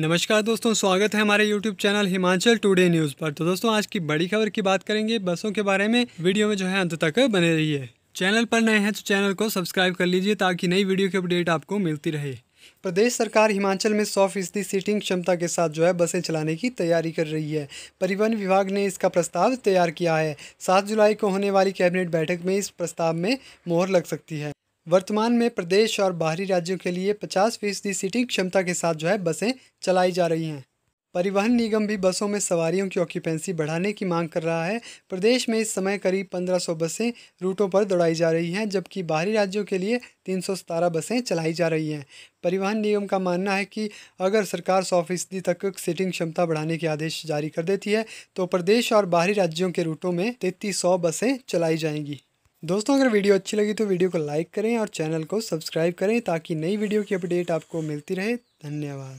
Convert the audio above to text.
नमस्कार दोस्तों स्वागत है हमारे YouTube channel Himachal today news पर तो दोस्तों आज की बड़ी खबर की बात करेंगे बसों के बारे में वीडियो में जो है अंत तक बने रहिए चैनल पर नए हैं तो चैनल को सब्सक्राइब कर लीजिए ताकि नई वीडियो की अपडेट आपको मिलती रहे प्रदेश सरकार हिमाचल में सौ फीसदी सीटिंग क्षमता के साथ जो है बसें चलाने की तैयारी कर रही है परिवहन विभाग ने इसका प्रस्ताव तैयार किया है सात जुलाई को होने वाली कैबिनेट बैठक में इस प्रस्ताव में मोहर लग सकती है वर्तमान में प्रदेश और बाहरी राज्यों के लिए 50 फीसदी सीटिंग क्षमता के साथ जो है बसें चलाई जा रही हैं परिवहन निगम भी बसों में सवारियों की ऑक्यूपेंसी बढ़ाने की मांग कर रहा है प्रदेश में इस समय करीब 1500 बसें रूटों पर दौड़ाई जा रही हैं जबकि बाहरी राज्यों के लिए तीन बसें चलाई जा रही हैं परिवहन निगम का मानना है कि अगर सरकार सौ फीसदी तक सीटिंग क्षमता बढ़ाने के आदेश जारी कर देती है तो प्रदेश और बाहरी राज्यों के रूटों में तैतीस बसें चलाई जाएंगी दोस्तों अगर वीडियो अच्छी लगी तो वीडियो को लाइक करें और चैनल को सब्सक्राइब करें ताकि नई वीडियो की अपडेट आपको मिलती रहे धन्यवाद